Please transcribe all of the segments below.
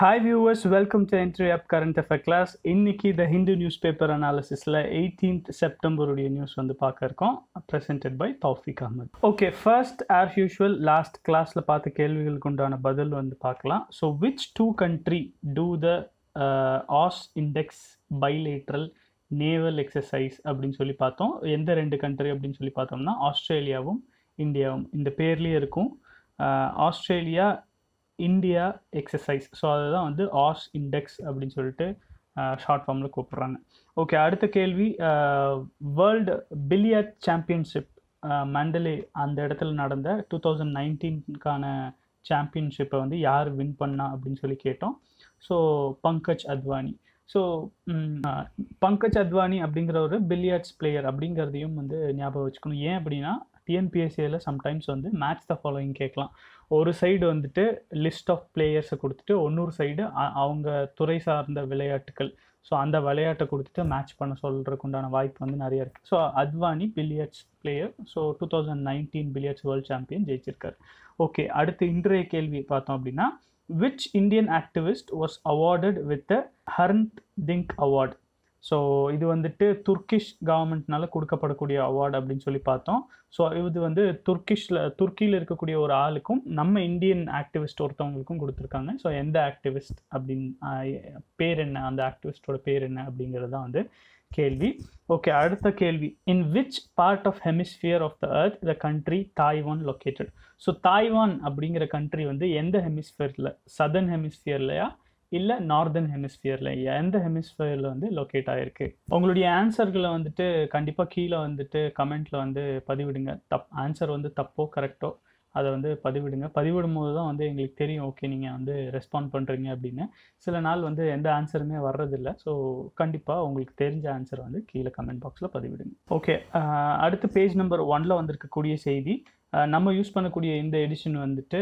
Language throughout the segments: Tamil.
hi viewers welcome to Entri app current affair class இன்னைக்கு த ஹிந்து நியூஸ் பேப்பர் அனாலிசிஸில் எயிட்டீன்த் செப்டம்பருடைய நியூஸ் வந்து பார்க்க இருக்கோம் presented by Taufiq Ahmed okay first as usual last கிளாஸில் பார்த்த கேள்விகளுக்கு உண்டான பதில் வந்து பார்க்கலாம் so which two country do the AUSINDEX bilateral naval exercise அப்படின்னு சொல்லி பார்த்தோம் எந்த ரெண்டு கண்ட்ரி அப்படின்னு சொல்லி பார்த்தோம்னா ஆஸ்திரேலியாவும் இந்தியாவும் இந்த பேர்லேயே இருக்கும் uh, Australia India exercise so அதுதான் வந்து ஆஸ் இண்டெக்ஸ் அப்படின்னு சொல்லிட்டு ஷார்ட் ஃபார்மில் கூப்பிட்றாங்க ஓகே அடுத்த கேள்வி வேர்ல்டு பில்லியர்ட் சாம்பியன்ஷிப் மண்டலே அந்த இடத்துல நடந்த டூ தௌசண்ட் நைன்டீன்க்கான சாம்பியன்ஷிப்பை வந்து யார் வின் பண்ணா அப்படின்னு சொல்லி கேட்டோம் ஸோ பங்கஜ் அத்வானி ஸோ பங்கஜ் அத்வானி அப்படிங்கிற ஒரு பில்லியர்ட்ஸ் பிளேயர் அப்படிங்கிறதையும் வந்து ஞாபகம் வச்சுக்கணும் ஏன் அப்படின்னா டிஎன்பிஎஸ்சியில் சம்டைம்ஸ் வந்து மேட்ச் த ஃபாலோயிங் கேட்கலாம் ஒரு சைடு வந்துட்டு லிஸ்ட் ஆஃப் பிளேயர்ஸை கொடுத்துட்டு ஒன்னொரு சைடு அவங்க துறை சார்ந்த விளையாட்டுகள் ஸோ அந்த விளையாட்டை கொடுத்துட்டு மேட்ச் பண்ண சொல்கிறதுக்கு உண்டான வாய்ப்பு வந்து நிறைய இருக்குது so Advani billiards player so two thousand nineteen billiards world champion ஜெயிச்சிருக்காரு ஓகே அடுத்து இன்றைய கேள்வி பார்த்தோம் அப்படின்னா which Indian activist was awarded with the Hrant Dink award so இது வந்துட்டு துர்க்கிஷ் கவர்மெண்ட்னால கொடுக்கப்படக்கூடிய அவார்டு அப்படின்னு சொல்லி பார்த்தோம் ஸோ இது வந்து துர்க்கிஷில் துர்க்கியில் இருக்கக்கூடிய ஒரு ஆளுக்கும் நம்ம இந்தியன் ஆக்டிவிஸ்ட் ஒருத்தவங்களுக்கும் கொடுத்துருக்காங்க ஸோ எந்த ஆக்டிவிஸ்ட் அப்படின்னு பேர் என்ன அந்த ஆக்டிவிஸ்டோட பேர் என்ன அப்படிங்கிறது தான் வந்து கேள்வி ஓகே அடுத்த கேள்வி in which part of hemisphere of the earth the country Taiwan located so Taiwan அப்படிங்கிற கண்ட்ரி வந்து எந்த ஹெமிஸ்பியரில் சதர்ன் ஹெமிஸ்பியர்லையா இல்லை நார்தன் ஹெமிஸ்பியரில் எந்த ஹெமிஸ்பியரில் வந்து லொக்கேட் ஆகிருக்கு உங்களுடைய ஆன்சர்களை வந்துட்டு கண்டிப்பாக கீழே வந்துட்டு கமெண்ட்டில் வந்து பதிவிடுங்க தப் ஆன்சர் வந்து தப்போ கரெக்டோ அதை வந்து பதிவிடுங்க பதிவிடும் போது தான் வந்து எங்களுக்கு தெரியும் ஓகே நீங்கள் வந்து ரெஸ்பாண்ட் பண்ணுறீங்க அப்படின்னு சில நாள் வந்து எந்த ஆன்சருமே வர்றதில்ல ஸோ கண்டிப்பாக உங்களுக்கு தெரிஞ்ச ஆன்சர் வந்து கீழே கமெண்ட் பாக்ஸில் பதிவிடுங்க ஓகே அடுத்து பேஜ் நம்பர் ஒனில் வந்திருக்கக்கூடிய செய்தி நம்ம யூஸ் பண்ணக்கூடிய இந்த எடிஷன் வந்துட்டு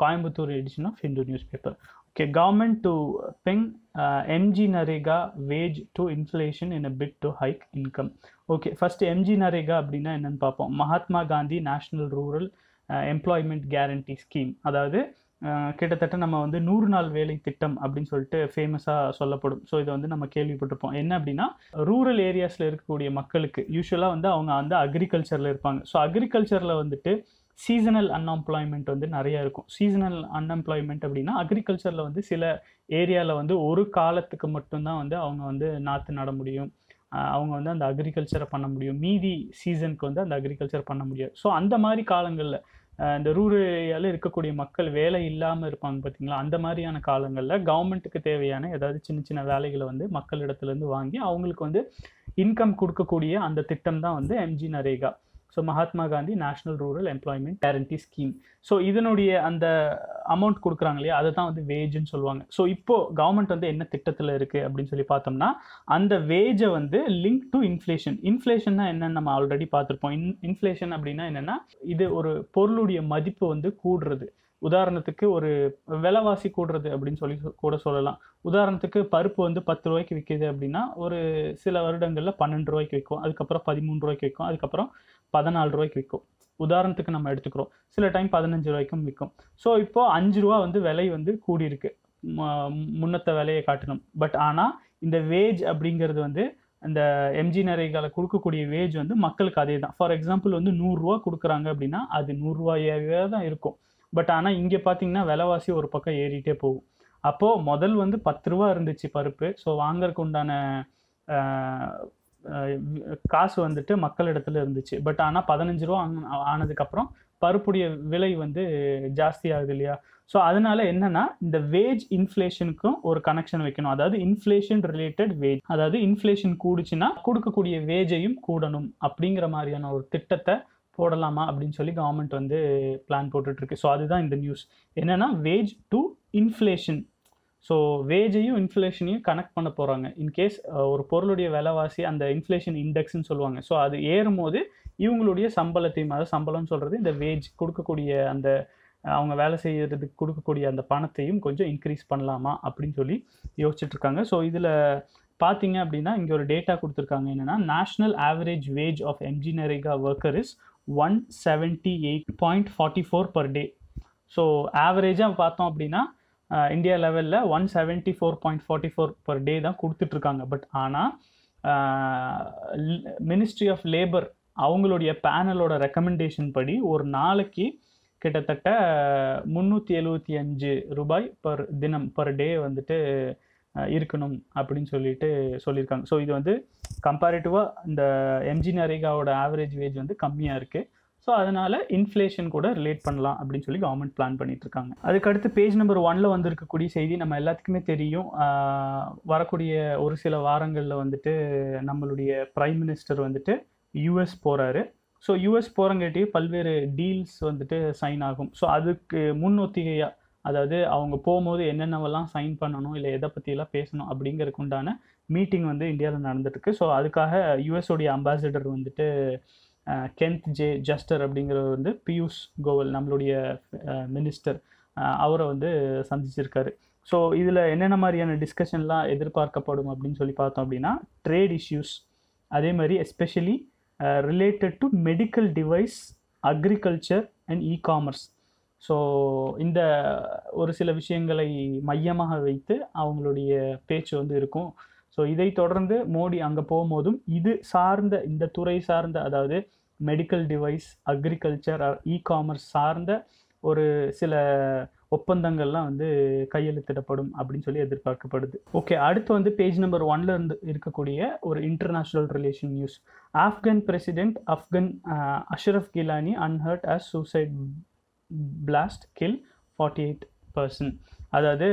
Coimbatore edition of Hindu newspaper Okay, government to ping MG NREGA wage to to in a bit bid hike income okay first MG NREGA அப்படின்னா என்னென்னு பார்ப்போம் Mahatma Gandhi national rural employment guarantee scheme அதாவது uh, கிட்டத்தட்ட நம்ம வந்து நூறு நாள் வேலை திட்டம் அப்படின்னு சொல்லிட்டு ஃபேமஸாக சொல்லப்படும் ஸோ இதை வந்து நம்ம கேள்விப்பட்டிருப்போம் என்ன அப்படின்னா ரூரல் ஏரியாஸில் இருக்கக்கூடிய மக்களுக்கு யூஸ்வலாக வந்து அவங்க வந்து அக்ரிகல்ச்சரில் இருப்பாங்க ஸோ அக்ரிகல்ச்சரில் வந்துட்டு சீசனல் அன்எம்ப்ளாய்மெண்ட் வந்து நிறையா இருக்கும் சீசனல் அன்எம்ப்ளாய்மெண்ட் அப்படின்னா அக்ரிகல்ச்சரில் வந்து சில ஏரியாவில் வந்து ஒரு காலத்துக்கு மட்டும்தான் வந்து அவங்க வந்து நாற்று நட முடியும் அவங்க வந்து அந்த அக்ரிகல்ச்சரை பண்ண முடியும் மீதி சீசனுக்கு வந்து அந்த அக்ரிகல்ச்சர் பண்ண முடியாது ஸோ அந்த மாதிரி காலங்களில் இந்த ரூரல் ஏரியாவில் இருக்கக்கூடிய மக்கள் வேலை இல்லாமல் இருப்பாங்க பார்த்தீங்களா அந்த மாதிரியான காலங்களில் கவர்மெண்ட்டுக்கு தேவையான ஏதாவது சின்ன சின்ன வேலைகளை வந்து மக்களிடத்துலேருந்து வாங்கி அவங்களுக்கு வந்து இன்கம் கொடுக்கக்கூடிய அந்த திட்டம் தான் வந்து MG NREGA so Mahatma Gandhi national rural employment guarantee scheme so இதனுடைய அந்த அமௌண்ட் கொடுக்குறாங்க இல்லையா அதை தான் வந்து வேஜ்னு சொல்லுவாங்க ஸோ இப்போது கவர்மெண்ட் வந்து என்ன திட்டத்தில் இருக்குது அப்படின்னு சொல்லி பார்த்தோம்னா அந்த வேஜை வந்து லிங்க் டு இன்ஃப்ளேஷன் இன்ஃப்ளேஷன்னா என்னன்னு நம்ம ஆல்ரெடி பார்த்துருப்போம் இன் இன்ஃப்ளேஷன் அப்படின்னா என்னென்னா இது ஒரு பொருளுடைய மதிப்பு வந்து கூடுறது உதாரணத்துக்கு ஒரு விலைவாசி கூடுறது அப்படின்னு சொல்லி கூட சொல்லலாம் உதாரணத்துக்கு பருப்பு வந்து பத்து ரூபாய்க்கு விற்கிது அப்படின்னா ஒரு சில வருடங்களில் பன்னெண்டு ரூபாய்க்கு விற்கும் அதுக்கப்புறம் பதிமூணு ரூபாய்க்கு விற்கும் அதுக்கப்புறம் பதினாலு ரூபாய்க்கு விற்கும் உதாரணத்துக்கு நம்ம எடுத்துக்கிறோம் சில டைம் பதினஞ்சு ரூபாய்க்கும் விற்கும் ஸோ இப்போது அஞ்சு ரூபா வந்து விலை வந்து கூடியிருக்கு முன்னத்த விலையை காட்டணும் பட் ஆனால் இந்த வேஜ் அப்படிங்கிறது வந்து இந்த எம்ஜி நிறைகளை கொடுக்கக்கூடிய வேஜ் வந்து மக்களுக்கு அதே தான் ஃபார் எக்ஸாம்பிள் வந்து நூறுரூவா கொடுக்குறாங்க அப்படின்னா அது நூறுரூவாயாகவே தான் இருக்கும் பட் ஆனால் இங்கே பார்த்தீங்கன்னா விலைவாசி ஒரு பக்கம் ஏறிட்டே போகும் அப்போது முதல் வந்து பத்து ரூபா இருந்துச்சு பருப்பு ஸோ வாங்கறதுக்கு உண்டான காசு வந்துட்டு இடத்துல இருந்துச்சு பட் ஆனால் பதினஞ்சு ரூபா ஆனதுக்கப்புறம் பருப்புடைய விலை வந்து ஜாஸ்தி ஆகுது இல்லையா ஸோ அதனால என்னன்னா இந்த வேஜ் இன்ஃப்ளேஷனுக்கும் ஒரு கனெக்ஷன் வைக்கணும் அதாவது இன்ஃப்ளேஷன் ரிலேட்டட் வேஜ் அதாவது இன்ஃப்ளேஷன் கூடுச்சுன்னா கொடுக்கக்கூடிய வேஜையும் கூடணும் அப்படிங்கிற மாதிரியான ஒரு திட்டத்தை போடலாமா அப்படின்னு சொல்லி கவர்மெண்ட் வந்து பிளான் போட்டுட்ருக்கு ஸோ அதுதான் இந்த நியூஸ் என்னென்னா வேஜ் டு இன்ஃப்ளேஷன் ஸோ வேஜையும் இன்ஃப்ளேஷனையும் கனெக்ட் பண்ண போகிறாங்க இன்கேஸ் ஒரு பொருளுடைய விலைவாசி அந்த இன்ஃப்ளேஷன் இண்டெக்ஸ்ன்னு சொல்லுவாங்க ஸோ அது ஏறும்போது இவங்களுடைய சம்பளத்தையும் அதாவது சம்பளம்னு சொல்கிறது இந்த வேஜ் கொடுக்கக்கூடிய அந்த அவங்க வேலை செய்கிறதுக்கு கொடுக்கக்கூடிய அந்த பணத்தையும் கொஞ்சம் இன்க்ரீஸ் பண்ணலாமா அப்படின்னு சொல்லி யோசிச்சுட்ருக்காங்க ஸோ இதில் பார்த்தீங்க அப்படின்னா இங்கே ஒரு டேட்டா கொடுத்துருக்காங்க என்னென்னா நேஷ்னல் ஆவரேஜ் வேஜ் ஆஃப் என்ஜினியரிங்காக worker is one seventy eight point forty four per day so ஆவரேஜாக பார்த்தோம் அப்படின்னா இந்தியா லெவலில் one seventy four point forty four per day தான் கொடுத்துட்ருக்காங்க பட் ஆனால் மினிஸ்ட்ரி ஆஃப் லேபர் அவங்களுடைய பேனலோட ரெக்கமெண்டேஷன் படி ஒரு நாளைக்கு கிட்டத்தட்ட முந்நூற்றி எழுபத்தி அஞ்சு ரூபாய் பர் தினம் பர் டே வந்துட்டு இருக்கணும் அப்படின்னு சொல்லிட்டு சொல்லியிருக்காங்க ஸோ இது வந்து கம்பேரிட்டிவாக இந்த எம்ஜி நரேகாவோட ஆவரேஜ் வேஜ் வந்து கம்மியாக இருக்குது ஸோ அதனால் இன்ஃப்ளேஷன் கூட ரிலேட் பண்ணலாம் அப்படின்னு சொல்லி கவர்மெண்ட் பிளான் பண்ணிட்டு இருக்காங்க அதுக்கடுத்து பேஜ் நம்பர் ஒன்ல வந்திருக்கக்கூடிய செய்தி நம்ம எல்லாத்துக்குமே தெரியும் வரக்கூடிய ஒரு சில வாரங்களில் வந்துட்டு நம்மளுடைய ப்ரைம் மினிஸ்டர் வந்துட்டு யூஎஸ் போகிறாரு ஸோ யூஎஸ் போகிறங்காட்டி பல்வேறு டீல்ஸ் வந்துட்டு சைன் ஆகும் ஸோ அதுக்கு முன்னொத்திகையாக அதாவது அவங்க போகும்போது என்னென்னவெல்லாம் சைன் பண்ணணும் இல்லை எதை பற்றியெல்லாம் பேசணும் அப்படிங்கிறதுக்கு உண்டான மீட்டிங் வந்து இந்தியாவில் நடந்துட்டுருக்கு ஸோ அதுக்காக யுஎஸோடைய அம்பாசிடர் வந்துட்டு கென்த் ஜே ஜஸ்டர் அப்படிங்கிறவர் வந்து பியூஷ் கோவல் நம்மளுடைய மினிஸ்டர் அவரை வந்து சந்திச்சிருக்காரு ஸோ இதில் என்னென்ன மாதிரியான டிஸ்கஷன்லாம் எதிர்பார்க்கப்படும் அப்படின்னு சொல்லி பார்த்தோம் அப்படின்னா ட்ரேட் இஷ்யூஸ் அதே மாதிரி especially related to medical device agriculture and e commerce so இந்த ஒரு சில விஷயங்களை மையமாக வைத்து அவங்களுடைய பேச்சு வந்து இருக்கும் ஸோ இதை தொடர்ந்து மோடி அங்கே போகும்போதும் இது சார்ந்த இந்த துறை சார்ந்த அதாவது medical device agriculture e commerce சார்ந்த ஒரு சில ஒப்பந்தங்கள்லாம் வந்து கையெழுத்திடப்படும் அப்படின்னு சொல்லி எதிர்பார்க்கப்படுது ஓகே அடுத்து வந்து பேஜ் நம்பர் ஒன்ல இருந்து இருக்கக்கூடிய ஒரு international relation news Afghan president Afghan Ashraf Gilani unhurt as suicide blast kill forty eight person அதாவது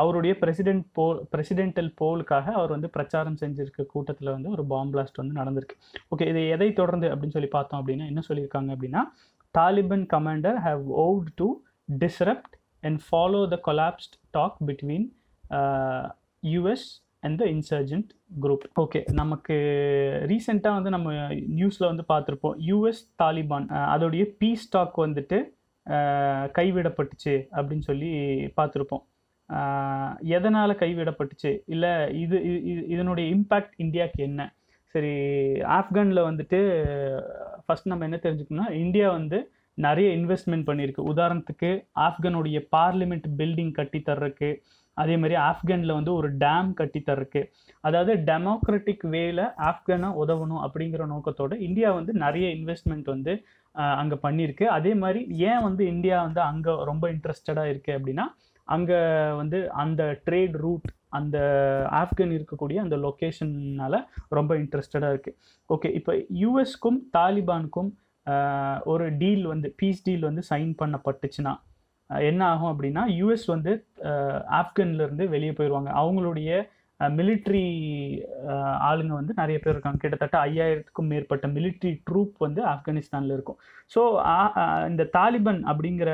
அவருடைய பிரசிடென்ட் போல் பிரசிடென்டல் போலுக்காக அவர் வந்து பிரச்சாரம் செஞ்சிருக்க கூட்டத்தில் வந்து ஒரு பாம் பிளாஸ்ட் வந்து நடந்திருக்கு ஓகே இது எதை தொடர்ந்து அப்படின்னு சொல்லி பார்த்தோம் அப்படின்னா என்ன சொல்லியிருக்காங்க அப்படின்னா Taliban commander have vowed to disrupt and follow the collapsed talk between US and the insurgent group okay நமக்கு ரீசெண்டாக வந்து நம்ம நியூஸில் வந்து பார்த்துருப்போம் யூஎஸ் தாலிபான் அதோடைய பீஸ் டாக் வந்துட்டு கைவிடப்பட்டுச்சு அப்படின்னு சொல்லி பார்த்துருப்போம் எதனால் கைவிடப்பட்டுச்சு இல்லை இது இதனுடைய இம்பேக்ட் இந்தியாவுக்கு என்ன சரி ஆப்கானில் வந்துட்டு ஃபஸ்ட் நம்ம என்ன தெரிஞ்சுக்கணும்னா இந்தியா வந்து நிறைய இன்வெஸ்ட்மெண்ட் பண்ணியிருக்கு உதாரணத்துக்கு ஆப்கானுடைய பார்லிமெண்ட் பில்டிங் கட்டித்தர்றக்கு அதே மாதிரி ஆப்கானில் வந்து ஒரு டேம் கட்டித்தர்றக்கு அதாவது டெமோக்ராட்டிக் வேல ஆப்கானை உதவணும் அப்படிங்கிற நோக்கத்தோடு இந்தியா வந்து நிறைய இன்வெஸ்ட்மெண்ட் வந்து அங்கே பண்ணியிருக்கு அதே மாதிரி ஏன் வந்து இந்தியா வந்து அங்கே ரொம்ப இன்ட்ரெஸ்டடாக இருக்குது அப்படின்னா அங்கே வந்து அந்த ட்ரேட் ரூட் அந்த ஆப்கன் இருக்கக்கூடிய அந்த லொக்கேஷன்னால் ரொம்ப இன்ட்ரெஸ்டடாக இருக்குது ஓகே இப்போ யூஎஸ்க்கும் தாலிபானுக்கும் ஒரு டீல் வந்து பீஸ் டீல் வந்து சைன் பண்ணப்பட்டுச்சுன்னா என்ன ஆகும் அப்படின்னா யூஎஸ் வந்து ஆப்கன்லேருந்து வெளியே போயிடுவாங்க அவங்களுடைய மிலிட்ரி ஆளுங்க வந்து நிறைய பேர் இருக்காங்க கிட்டத்தட்ட ஐயாயிரத்துக்கும் மேற்பட்ட மிலிட்ரி ட்ரூப் வந்து ஆப்கானிஸ்தானில் இருக்கும் ஸோ இந்த தாலிபன் அப்படிங்கிற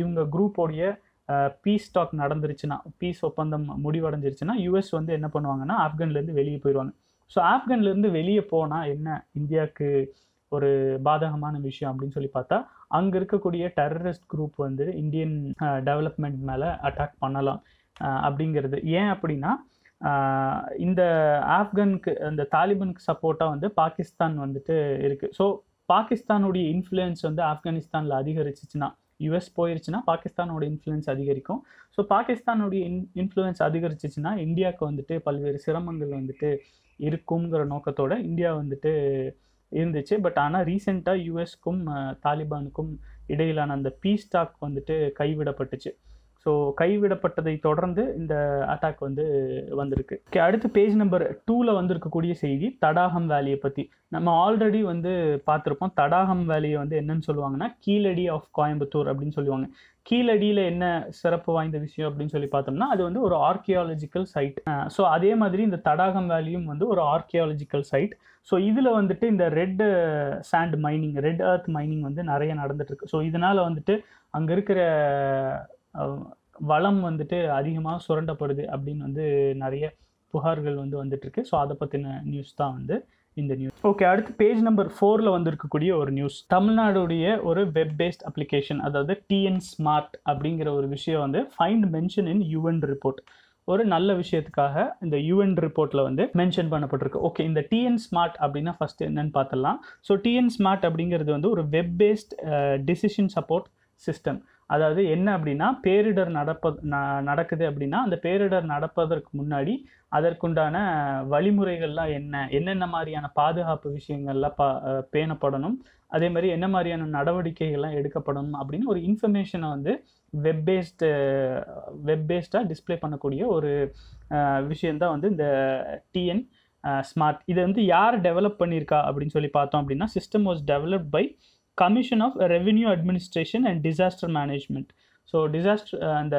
இவங்க குரூப்போடைய பீஸ் டாக் நடந்துருச்சுன்னா பீஸ் ஒப்பந்தம் முடிவடைஞ்சிருச்சுன்னா யூஎஸ் வந்து என்ன பண்ணுவாங்கன்னா ஆப்கான்லேருந்து வெளியே போயிடுவாங்க ஸோ ஆப்கான்லேருந்து வெளியே போனால் என்ன இந்தியாவுக்கு ஒரு பாதகமான விஷயம் அப்படின்னு சொல்லி பார்த்தா அங்கே இருக்கக்கூடிய டெரரிஸ்ட் குரூப் வந்து இந்தியன் டெவலப்மெண்ட் மேலே அட்டாக் பண்ணலாம் அப்படிங்கிறது ஏன் அப்படின்னா இந்த ஆப்கனுக்கு இந்த தாலிபனுக்கு சப்போர்ட்டாக வந்து பாகிஸ்தான் வந்துட்டு இருக்குது ஸோ பாகிஸ்தானுடைய இன்ஃப்ளூயன்ஸ் வந்து ஆப்கானிஸ்தானில் அதிகரிச்சிச்சுன்னா யுஎஸ் போயிருச்சுன்னா பாகிஸ்தானோட இன்ஃப்ளூயன்ஸ் அதிகரிக்கும் ஸோ பாகிஸ்தானுடைய இன் இன்ஃப்ளூயன்ஸ் அதிகரிச்சிச்சுன்னா இந்தியாவுக்கு வந்துட்டு பல்வேறு சிரமங்கள் வந்துட்டு இருக்குங்கிற நோக்கத்தோடு இந்தியா வந்துட்டு இருந்துச்சு பட் ஆனால் ரீசெண்டாக யூஎஸ்க்கும் தாலிபானுக்கும் இடையிலான அந்த பீஸ் ஸ்டாக் வந்துட்டு கைவிடப்பட்டுச்சு ஸோ கைவிடப்பட்டதை தொடர்ந்து இந்த அட்டாக் வந்து வந்திருக்கு ஓகே அடுத்து பேஜ் நம்பர் டூவில் வந்திருக்கக்கூடிய செய்தி தடாகம் வேலியை பற்றி நம்ம ஆல்ரெடி வந்து பார்த்துருப்போம் தடாகம் வேலியை வந்து என்னன்னு சொல்லுவாங்கன்னா கீழடி ஆஃப் கோயம்புத்தூர் அப்படின்னு சொல்லுவாங்க கீழடியில் என்ன சிறப்பு வாய்ந்த விஷயம் அப்படின்னு சொல்லி பார்த்தோம்னா அது வந்து ஒரு ஆர்கியாலஜிக்கல் சைட் ஸோ அதே மாதிரி இந்த தடாகம் வேலியும் வந்து ஒரு ஆர்கியாலஜிக்கல் சைட் ஸோ இதில் வந்துட்டு இந்த red sand mining red earth mining வந்து நிறைய நடந்துட்டுருக்கு ஸோ இதனால் வந்துட்டு அங்கே இருக்கிற வளம் வந்துட்டு அதிகமாக சுரண்டப்படுது அப்படின்னு வந்து நிறைய புகார்கள் வந்து வந்துட்டுருக்கு ஸோ அதை பற்றின நியூஸ் தான் வந்து இந்த நியூஸ் ஓகே அடுத்து பேஜ் நம்பர் ஃபோரில் வந்திருக்கக்கூடிய ஒரு நியூஸ் தமிழ்நாடுடைய ஒரு வெப் பேஸ்ட் அப்ளிகேஷன் அதாவது டிஎன் ஸ்மார்ட் அப்படிங்கிற ஒரு விஷயம் வந்து find mention in UN report ஒரு நல்ல விஷயத்துக்காக இந்த யூஎன் ரிப்போர்ட்டில் வந்து மென்ஷன் பண்ணப்பட்டிருக்கு ஓகே இந்த டிஎன் ஸ்மார்ட் அப்படின்னா ஃபஸ்ட் என்னென்னு பார்த்துடலாம் ஸோ டிஎன் ஸ்மார்ட் அப்படிங்கிறது வந்து ஒரு web based decision support system அதாவது என்ன அப்படின்னா பேரிடர் நடப்ப நடக்குது அப்படின்னா அந்த பேரிடர் நடப்பதற்கு முன்னாடி அதற்குண்டான வழிமுறைகள்லாம் என்ன என்னென்ன மாதிரியான பாதுகாப்பு விஷயங்கள்லாம் பா பேணப்படணும் அதே மாதிரி என்ன மாதிரியான நடவடிக்கைகள்லாம் எடுக்கப்படணும் அப்படின்னு ஒரு இன்ஃபர்மேஷனை வந்து வெப் பேஸ்டு வெப் பேஸ்டாக டிஸ்பிளே பண்ணக்கூடிய ஒரு விஷயந்தான் வந்து இந்த டிஎன் ஸ்மார்ட் இதை வந்து யார் டெவலப் பண்ணியிருக்கா அப்படின்னு சொல்லி பார்த்தோம் அப்படின்னா system was develop by commission of revenue administration and disaster management so disaster அந்த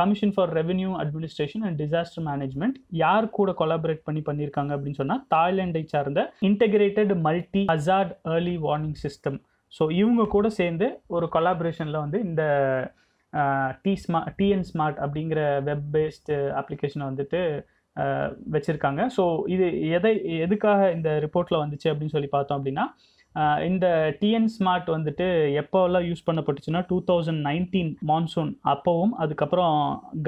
commission for revenue administration and disaster management யார் கூட கொலாபரேட் பண்ணி பண்ணியிருக்காங்க அப்படின்னு சொன்னால் தாய்லாண்டை சார்ந்த integrated multi hazard early warning system so இவங்க கூட சேர்ந்து ஒரு கொலாபரேஷனில் வந்து இந்த டி ஸ்மா டிஎன் ஸ்மார்ட் அப்படிங்கிற வெப் பேஸ்டு அப்ளிகேஷனை வந்துட்டு வச்சுருக்காங்க ஸோ இது எதை எதுக்காக இந்த ரிப்போர்ட்டில் வந்துச்சு அப்படின்னு சொல்லி பார்த்தோம் அப்படின்னா இந்த டிஎன் ஸ்மார்ட் வந்துட்டு எப்போல்லாம் யூஸ் பண்ணப்பட்டுச்சுன்னா டூ தௌசண்ட் நைன்டீன் மான்சூன் அப்போவும் அதுக்கப்புறம்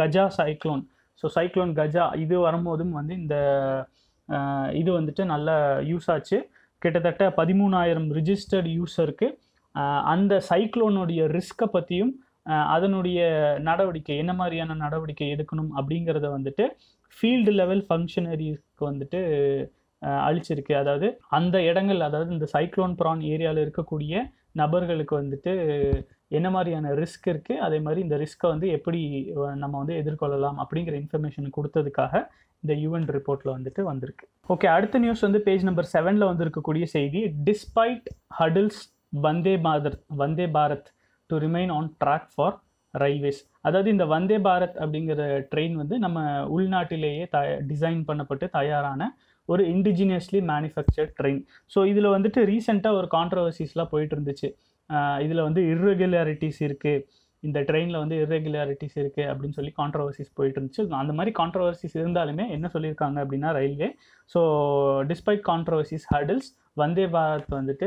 Gaja cyclone so cyclone Gaja இது வரும்போதும் வந்து இந்த இது வந்துட்டு நல்ல யூஸ் ஆச்சு கிட்டத்தட்ட பதிமூணாயிரம் ரிஜிஸ்டர்டு யூஸருக்கு அந்த சைக்ளோனுடைய ரிஸ்க்கை பற்றியும் அதனுடைய நடவடிக்கை என்ன மாதிரியான நடவடிக்கை எடுக்கணும் அப்படிங்கிறத வந்துட்டு ஃபீல்டு லெவல் ஃபங்க்ஷனரிஸ்க்கு வந்துட்டு அழிச்சிருக்கு அதாவது அந்த இடங்கள் அதாவது இந்த சைக்ளோன் ப்ரான் ஏரியாவில் இருக்கக்கூடிய நபர்களுக்கு வந்துட்டு என்ன மாதிரியான ரிஸ்க் இருக்குது அதே மாதிரி இந்த ரிஸ்க்கை வந்து எப்படி நம்ம வந்து எதிர்கொள்ளலாம் அப்படிங்கிற இன்ஃபர்மேஷன் கொடுத்ததுக்காக இந்த யூஎன் ரிப்போர்ட்டில் வந்துட்டு வந்திருக்கு ஓகே அடுத்த நியூஸ் வந்து பேஜ் நம்பர் செவனில் வந்திருக்கக்கூடிய செய்தி despite hurdles Vande Bharat Vande Bharat to remain on track for railways அதாவது இந்த வந்தே பாரத் அப்படிங்கிற ட்ரெயின் வந்து நம்ம உள்நாட்டிலேயே த டிசைன் பண்ணப்பட்டு தயாரான ஒரு இண்டிஜினியஸ்லி மேனுஃபேக்சர்ட் ட்ரெயின் ஸோ இதில் வந்துட்டு ரீசெண்டாக ஒரு கான்ட்ரவர்சிஸ்லாம் போயிட்டு இருந்துச்சு இதில் வந்து இர்ரெகுலாரிட்டிஸ் இருக்குது இந்த ட்ரெயினில் வந்து இர்ரெகுலாரிட்டிஸ் இருக்குது அப்படின்னு சொல்லி கான்ட்ரவர்சிஸ் போயிட்டு இருந்துச்சு அந்த மாதிரி கான்ட்ரவர்சிஸ் இருந்தாலுமே என்ன சொல்லியிருக்காங்க அப்படின்னா railway so despite controversies hurdles Vande Bharat வந்துட்டு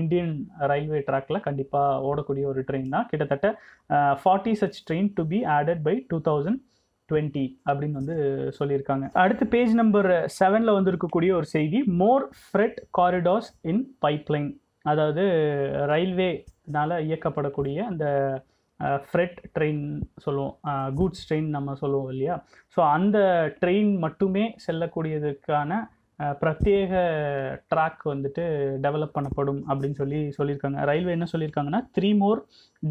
இந்தியன் ரயில்வே ட்ராக்ல கண்டிப்பாக ஓடக்கூடிய ஒரு ட்ரெயின் தான் கிட்டத்தட்ட forty such train to be added by two thousand twenty அப்படின்னு வந்து சொல்லியிருக்காங்க அடுத்து பேஜ் நம்பர் செவனில் வந்து இருக்கக்கூடிய ஒரு செய்தி more freight corridors in pipeline அதாவது ரயில்வேனால் இயக்கப்படக்கூடிய அந்த ஃப்ரெட் ட்ரெயின் சொல்லுவோம் கூட்ஸ் ட்ரெயின் நம்ம சொல்லுவோம் இல்லையா ஸோ அந்த ட்ரெயின் மட்டுமே செல்லக்கூடியதுக்கான பிரத்யேக ட்ராக் வந்துட்டு டெவலப் பண்ணப்படும் அப்படின்னு சொல்லி சொல்லியிருக்காங்க ரயில்வே என்ன சொல்லியிருக்காங்கன்னா three more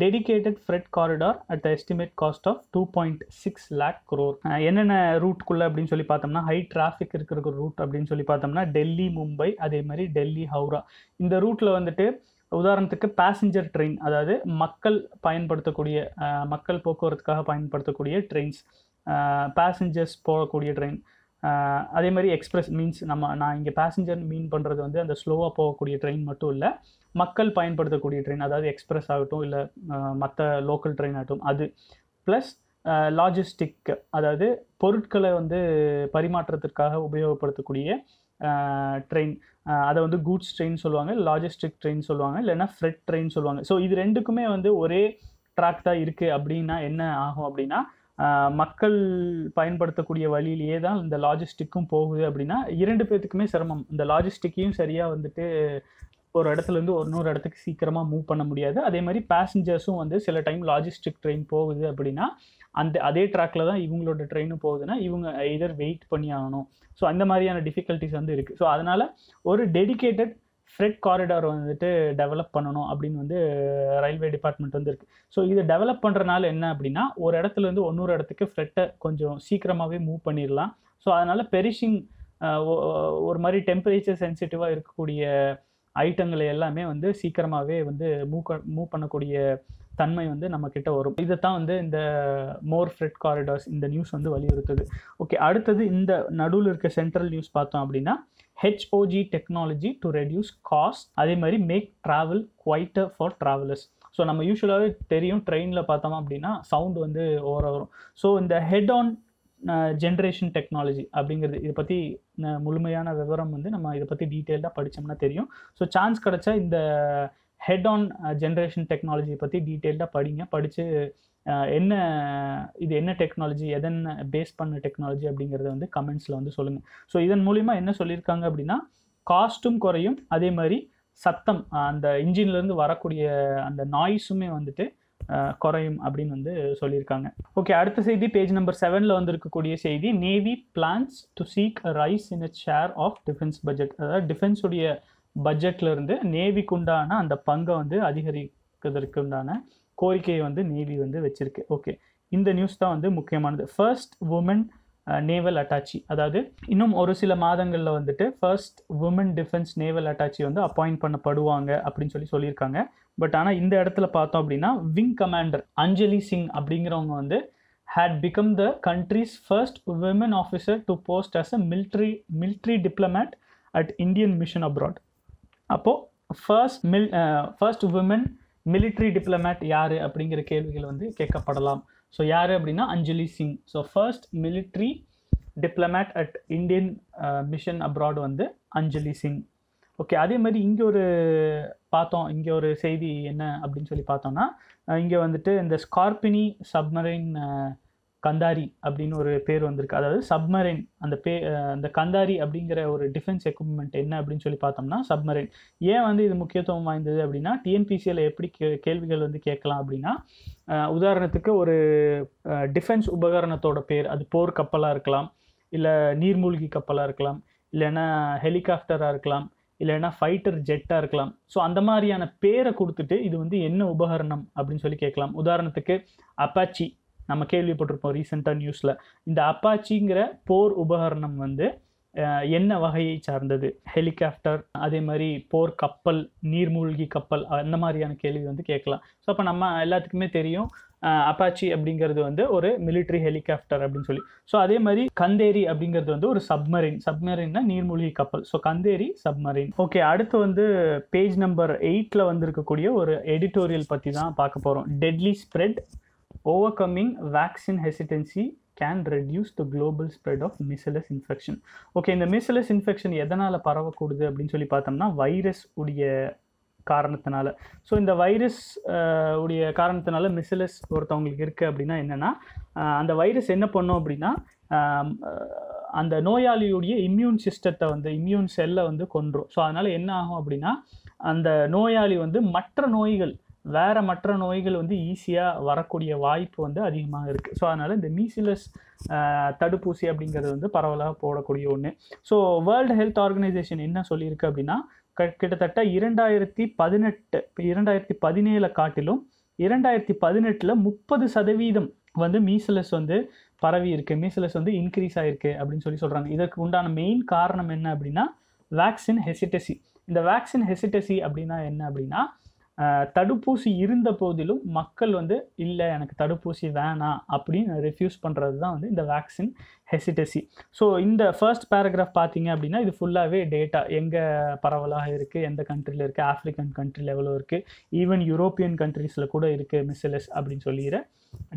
dedicated freight corridor at estimate cost of two point six lakh crore என்னென்ன ரூட்குள்ளே அப்படின்னு சொல்லி பார்த்தோம்னா ஹை டிராஃபிக் இருக்கிற ரூட் அப்படின்னு சொல்லி பார்த்தோம்னா டெல்லி மும்பை அதே மாதிரி டெல்லி ஹவுரா இந்த ரூட்டில் வந்துட்டு உதாரணத்துக்கு பேசஞ்சர் ட்ரெயின் அதாவது மக்கள் பயன்படுத்தக்கூடிய மக்கள் போக்குவரத்துக்காக பயன்படுத்தக்கூடிய ட்ரெயின்ஸ் பேசஞ்சர்ஸ் போகக்கூடிய ட்ரெயின் அதே மாதிரி எக்ஸ்பிரஸ் மீன்ஸ் நம்ம நான் இங்கே பேசஞ்சர் மீன் பண்ணுறது வந்து அந்த ஸ்லோவாக போகக்கூடிய ட்ரெயின் மட்டும் இல்லை மக்கள் பயன்படுத்தக்கூடிய ட்ரெயின் அதாவது எக்ஸ்பிரஸ் ஆகட்டும் இல்லை மற்ற லோக்கல் ட்ரெயின் ஆகட்டும் அது ப்ளஸ் லாஜிஸ்டிக் அதாவது பொருட்களை வந்து பரிமாற்றத்திற்காக உபயோகப்படுத்தக்கூடிய ட்ரெயின் அதை வந்து கூட்ஸ் ட்ரெயின் சொல்லுவாங்க லாஜிஸ்டிக் ட்ரெயின் சொல்லுவாங்க இல்லைன்னா ஃப்ரெட் ட்ரெயின் சொல்லுவாங்க ஸோ இது ரெண்டுக்குமே வந்து ஒரே ட்ராக் தான் இருக்குது அப்படின்னா என்ன ஆகும் அப்படின்னா மக்கள் பயன்படுத்தக்கூடிய வழியிலேயே தான் இந்த லாஜிஸ்டிக்கும் போகுது அப்படின்னா இரண்டு பேர்த்துக்குமே சிரமம் இந்த லாஜிஸ்டிக்கையும் சரியாக வந்துட்டு ஒரு இடத்துலேருந்து இன்னொரு இடத்துக்கு சீக்கிரமாக மூவ் பண்ண முடியாது அதே மாதிரி பேசஞ்சர்ஸும் வந்து சில டைம் லாஜிஸ்டிக் ட்ரெயின் போகுது அப்படின்னா அந்த அதே ட்ராக்ல தான் இவங்களோட ட்ரெயினும் போகுதுன்னா இவங்க எதர் வெயிட் பண்ணி ஆகணும் ஸோ அந்த மாதிரியான டிஃபிகல்ட்டிஸ் வந்து இருக்குது ஸோ அதனால் ஒரு டெடிக்கேட்டட் ஃப்ரெட் காரிடார் வந்துட்டு டெவலப் பண்ணணும் அப்படின்னு வந்து ரயில்வே டிபார்ட்மெண்ட் வந்து இருக்குது ஸோ இது டெவலப் பண்ணுறனால என்ன அப்படின்னா ஒரு இடத்துல இடத்துலேருந்து ஒன்னொரு இடத்துக்கு ஃப்ரெட்டை கொஞ்சம் சீக்கிரமாகவே மூவ் பண்ணிடலாம் ஸோ அதனால் பெரிஷிங் ஒரு மாதிரி டெம்பரேச்சர் சென்சிட்டிவாக இருக்கக்கூடிய ஐட்டங்களை எல்லாமே வந்து சீக்கிரமாகவே வந்து மூவ் மூவ் பண்ணக்கூடிய தன்மை வந்து நம்ம கிட்ட வரும் இதை தான் வந்து இந்த மோர் ஃப்ரெட் காரிடார்ஸ் இந்த நியூஸ் வந்து வலியுறுத்துது ஓகே அடுத்தது இந்த நடுவில் இருக்க சென்ட்ரல் நியூஸ் பார்த்தோம் அப்படின்னா HOG technology to reduce cost அதே மாதிரி make travel quieter for travellers so நம்ம யூஸ்வலாகவே தெரியும் ட்ரெயினில் பார்த்தோம் அப்படின்னா சவுண்ட் வந்து ஓவராக வரும் ஸோ இந்த ஹெட் ஆன் ஜென்ரேஷன் டெக்னாலஜி அப்படிங்கிறது இதை பற்றி முழுமையான விவரம் வந்து நம்ம இதை பற்றி டீட்டெயில்டாக படித்தோம்னா தெரியும் ஸோ சான்ஸ் கிடச்சா இந்த ஹெட் ஆன் ஜென்ரேஷன் டெக்னாலஜி பற்றி டீட்டெயில்டாக படிங்க படித்து uh, என்ன இது என்ன டெக்னாலஜி எதென்ன பேஸ் பண்ண டெக்னாலஜி அப்படிங்கிறத வந்து கமெண்ட்ஸில் வந்து சொல்லுங்கள் ஸோ இதன் மூலிமா என்ன சொல்லியிருக்காங்க அப்படின்னா காஸ்ட்டும் குறையும் அதே மாதிரி சத்தம் அந்த இன்ஜின்லேருந்து வரக்கூடிய அந்த நாய்ஸுமே வந்துட்டு குறையும் அப்படின்னு வந்து சொல்லியிருக்காங்க ஓகே அடுத்த செய்தி பேஜ் நம்பர் செவனில் வந்திருக்கக்கூடிய செய்தி navy plans to seek rise in a share of defence budget அதாவது டிஃபென்ஸுடைய இருந்து நேவிக்கு உண்டான அந்த பங்கை வந்து அதிகரிக்கிறதற்கு உண்டான கோரிக்கையை வந்து நேவி வந்து வச்சுருக்கு ஓகே இந்த நியூஸ் தான் வந்து முக்கியமானது ஃபர்ஸ்ட் உமன் நேவல் அட்டாச்சி அதாவது இன்னும் ஒரு சில மாதங்களில் வந்துட்டு first woman defence naval attache வந்து அப்பாயிண்ட் பண்ணப்படுவாங்க அப்படின்னு சொல்லி சொல்லியிருக்காங்க பட் ஆனால் இந்த இடத்துல பார்த்தோம் அப்படின்னா விங் கமாண்டர் அஞ்சலி சிங் அப்படிங்கிறவங்க வந்து had become the country's first woman officer to post as a military military diplomat at Indian mission abroad அப்போது first mil first woman military diplomat யார் அப்படிங்கிற கேள்விகள் வந்து கேட்கப்படலாம் ஸோ யார் அப்படின்னா Anjali Singh so first military diplomat at Indian mission abroad வந்து அஞ்சலி சிங் ஓகே அதே மாதிரி இங்கே ஒரு பார்த்தோம் இங்கே ஒரு செய்தி என்ன அப்படின்னு சொல்லி பார்த்தோம்னா இங்கே வந்துட்டு இந்த ஸ்கார்பினி சப்மரைன் கந்தாரி அப்படின்னு ஒரு பேர் வந்திருக்கு அதாவது சப்மரைன் அந்த பே அந்த கந்தாரி அப்படிங்கிற ஒரு டிஃபென்ஸ் எக்யூப்மெண்ட் என்ன அப்படின்னு சொல்லி பார்த்தோம்னா சப்மரைன் ஏன் வந்து இது முக்கியத்துவம் வாய்ந்தது அப்படின்னா டிஎன்பிசியில் எப்படி கே கேள்விகள் வந்து கேட்கலாம் அப்படின்னா உதாரணத்துக்கு ஒரு டிஃபென்ஸ் உபகரணத்தோட பேர் அது போர் கப்பலாக இருக்கலாம் இல்லை நீர்மூழ்கி கப்பலாக இருக்கலாம் இல்லைன்னா ஹெலிகாப்டராக இருக்கலாம் இல்லைன்னா ஃபைட்டர் ஜெட்டாக இருக்கலாம் ஸோ அந்த மாதிரியான பேரை கொடுத்துட்டு இது வந்து என்ன உபகரணம் அப்படின்னு சொல்லி கேட்கலாம் உதாரணத்துக்கு அப்பாச்சி நம்ம கேள்விப்பட்டிருப்போம் ரீசெண்டாக நியூஸில் இந்த அப்பாச்சிங்கிற போர் உபகரணம் வந்து என்ன வகையை சார்ந்தது ஹெலிகாப்டர் அதே மாதிரி போர் கப்பல் நீர்மூழ்கி கப்பல் அந்த மாதிரியான கேள்வி வந்து கேட்கலாம் ஸோ அப்போ நம்ம எல்லாத்துக்குமே தெரியும் அப்பாச்சி அப்படிங்கிறது வந்து ஒரு மிலிட்ரி ஹெலிகாப்டர் அப்படின்னு சொல்லி ஸோ அதே மாதிரி கந்தேரி அப்படிங்கிறது வந்து ஒரு சப்மரீன் சப்மரீன்னா நீர்மூழ்கி கப்பல் ஸோ கந்தேரி சப்மரீன் ஓகே அடுத்து வந்து பேஜ் நம்பர் எயிட்டில் வந்திருக்கக்கூடிய ஒரு எடிட்டோரியல் பற்றி தான் பார்க்க போகிறோம் deadly spread overcoming vaccine hesitancy can reduce the global spread of measles infection okay இந்த மிசலஸ் இன்ஃபெக்ஷன் எதனால் பரவக்கூடுது அப்படின்னு சொல்லி பார்த்தோம்னா வைரஸ் உடைய காரணத்தினால ஸோ இந்த வைரஸ் உடைய காரணத்தினால மிசிலஸ் ஒருத்தவங்களுக்கு இருக்குது அப்படின்னா என்னென்னா அந்த வைரஸ் என்ன பண்ணும் அப்படின்னா அந்த நோயாளியுடைய இம்யூன் சிஸ்டத்தை வந்து இம்யூன் செல்லை வந்து கொன்றும் ஸோ அதனால் என்ன ஆகும் அப்படின்னா அந்த நோயாளி வந்து மற்ற நோய்கள் வேறு மற்ற நோய்கள் வந்து ஈஸியாக வரக்கூடிய வாய்ப்பு வந்து அதிகமாக இருக்குது ஸோ அதனால் இந்த மீசிலஸ் தடுப்பூசி அப்படிங்கிறது வந்து பரவலாக போடக்கூடிய ஒன்று ஸோ வேர்ல்டு ஹெல்த் ஆர்கனைசேஷன் என்ன சொல்லியிருக்கு அப்படின்னா க கிட்டத்தட்ட இரண்டாயிரத்தி பதினெட்டு இரண்டாயிரத்தி பதினேழை காட்டிலும் இரண்டாயிரத்தி பதினெட்டில் முப்பது சதவீதம் வந்து மீசலஸ் வந்து பரவி இருக்கு மீசலஸ் வந்து இன்க்ரீஸ் ஆகிருக்கு அப்படின்னு சொல்லி சொல்கிறாங்க இதற்கு உண்டான மெயின் காரணம் என்ன அப்படின்னா வேக்சின் ஹெசிடசி இந்த வேக்சின் ஹெசிடசி அப்படின்னா என்ன அப்படின்னா தடுப்பூசி இருந்த போதிலும் மக்கள் வந்து இல்லை எனக்கு தடுப்பூசி வேணாம் அப்படின்னு ரெஃப்யூஸ் பண்ணுறது தான் வந்து இந்த வேக்சின் ஹெசிடசி ஸோ இந்த ஃபர்ஸ்ட் பேராகிராஃப் பார்த்தீங்க அப்படின்னா இது ஃபுல்லாகவே டேட்டா எங்கே பரவலாக இருக்குது எந்த கண்ட்ரியில் இருக்குது ஆஃப்ரிக்கன் கண்ட்ரியில் எவ்வளோ இருக்குது ஈவன் யூரோப்பியன் கண்ட்ரீஸில் கூட இருக்குது மிஸ்ஸிலஸ் அப்படின்னு சொல்லிடுற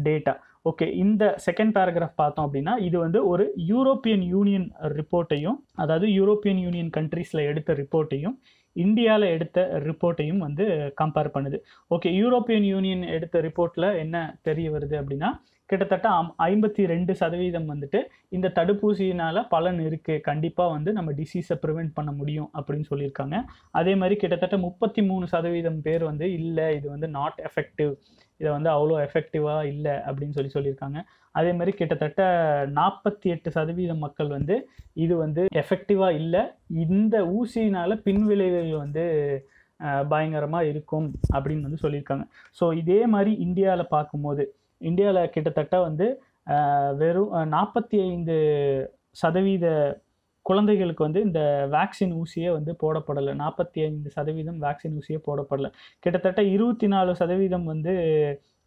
டேட்டா ஓகே இந்த செகண்ட் பேராகிராஃப் பார்த்தோம் அப்படின்னா இது வந்து ஒரு யூரோப்பியன் யூனியன் ரிப்போர்ட்டையும் அதாவது யூரோப்பியன் யூனியன் கண்ட்ரீஸில் எடுத்த ரிப்போர்ட்டையும் இந்தியாவில் எடுத்த ரிப்போர்ட்டையும் வந்து கம்பேர் பண்ணுது ஓகே யூரோப்பியன் யூனியன் எடுத்த ரிப்போர்ட்டில் என்ன தெரிய வருது அப்படின்னா கிட்டத்தட்ட அம் ஐம்பத்தி ரெண்டு சதவீதம் வந்துட்டு இந்த தடுப்பூசியினால் பலன் இருக்குது கண்டிப்பாக வந்து நம்ம டிசீஸை ப்ரிவெண்ட் பண்ண முடியும் அப்படின்னு சொல்லியிருக்காங்க அதே மாதிரி கிட்டத்தட்ட முப்பத்தி மூணு சதவீதம் பேர் வந்து இல்லை இது வந்து நாட் எஃபெக்டிவ் இதை வந்து அவ்வளோ எஃபெக்டிவாக இல்லை அப்படின்னு சொல்லி சொல்லியிருக்காங்க அதே மாதிரி கிட்டத்தட்ட நாற்பத்தி எட்டு சதவீதம் மக்கள் வந்து இது வந்து எஃபெக்டிவாக இல்லை இந்த ஊசியினால் பின்விளைவுகள் வந்து பயங்கரமாக இருக்கும் அப்படின்னு வந்து சொல்லியிருக்காங்க ஸோ இதே மாதிரி இந்தியாவில் பார்க்கும்போது இந்தியாவில் கிட்டத்தட்ட வந்து வெறும் நாற்பத்தி ஐந்து சதவீத குழந்தைகளுக்கு வந்து இந்த வேக்சின் ஊசியே வந்து போடப்படலை நாற்பத்தி ஐந்து சதவீதம் வேக்சின் ஊசியே போடப்படலை கிட்டத்தட்ட இருபத்தி நாலு சதவீதம் வந்து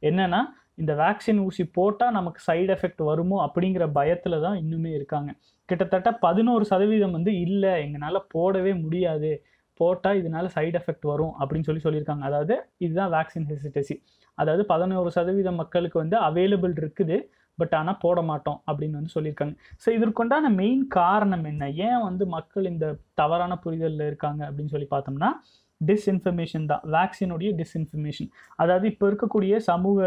என்னென்னா இந்த வேக்சின் ஊசி போட்டால் நமக்கு சைடு எஃபெக்ட் வருமோ அப்படிங்கிற பயத்தில் தான் இன்னுமே இருக்காங்க கிட்டத்தட்ட பதினோரு சதவீதம் வந்து இல்லை எங்களால் போடவே முடியாது போட்டால் இதனால் சைடு எஃபெக்ட் வரும் அப்படின்னு சொல்லி சொல்லியிருக்காங்க அதாவது இதுதான் வேக்சின் ஹெசிடசி அதாவது பதினோரு சதவீதம் மக்களுக்கு வந்து அவைலபிள் இருக்குது பட் ஆனால் போட மாட்டோம் அப்படின்னு வந்து சொல்லியிருக்காங்க ஸோ இதற்குண்டான மெயின் காரணம் என்ன ஏன் வந்து மக்கள் இந்த தவறான புரிதலில் இருக்காங்க அப்படின்னு சொல்லி பார்த்தோம்னா டிஸ்இன்ஃபர்மேஷன் தான் வேக்சினுடைய டிஸ்இன்ஃபர்மேஷன் அதாவது இப்போ இருக்கக்கூடிய சமூக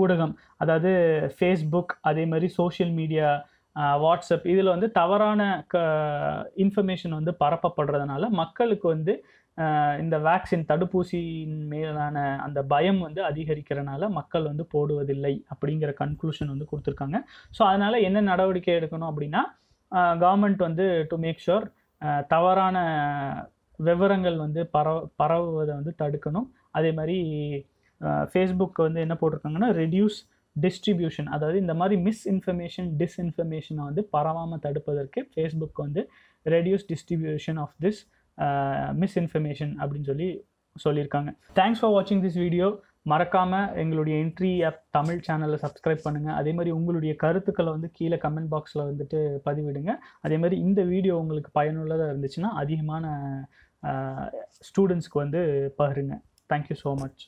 ஊடகம் அதாவது ஃபேஸ்புக் அதே மாதிரி சோஷியல் மீடியா வாட்ஸ்அப் இதில் வந்து தவறான க இன்ஃபர்மேஷன் வந்து பரப்பப்படுறதுனால மக்களுக்கு வந்து இந்த வேக்சின் தடுப்பூசியின் மேலான அந்த பயம் வந்து அதிகரிக்கிறனால மக்கள் வந்து போடுவதில்லை அப்படிங்கிற கன்க்ளூஷன் வந்து கொடுத்துருக்காங்க ஸோ அதனால் என்ன நடவடிக்கை எடுக்கணும் அப்படின்னா கவர்மெண்ட் வந்து டு மேக் ஷுர் தவறான விவரங்கள் வந்து பரவ பரவுவதை வந்து தடுக்கணும் அதே மாதிரி ஃபேஸ்புக் வந்து என்ன போட்டிருக்காங்கன்னா ரெடியூஸ் டிஸ்ட்ரிபியூஷன் அதாவது இந்த மாதிரி மிஸ்இன்ஃபர்மேஷன் டிஸ்இன்ஃபர்மேஷனை வந்து பரவாமல் தடுப்பதற்கு ஃபேஸ்புக் வந்து reduce distribution of this misinformation அப்படின்னு சொல்லி சொல்லியிருக்காங்க தேங்க்ஸ் ஃபார் வாட்சிங் திஸ் வீடியோ மறக்காமல் எங்களுடைய என்ட்ரி ஆப் தமிழ் சேனலில் சப்ஸ்கிரைப் பண்ணுங்கள் அதே மாதிரி உங்களுடைய கருத்துக்களை வந்து கீழே கமெண்ட் பாக்ஸில் வந்துட்டு பதிவிடுங்க அதே மாதிரி இந்த வீடியோ உங்களுக்கு பயனுள்ளதாக இருந்துச்சுன்னா அதிகமான ஸ்டூடெண்ட்ஸ்க்கு வந்து பகிருங்க தேங்க்யூ ஸோ மச்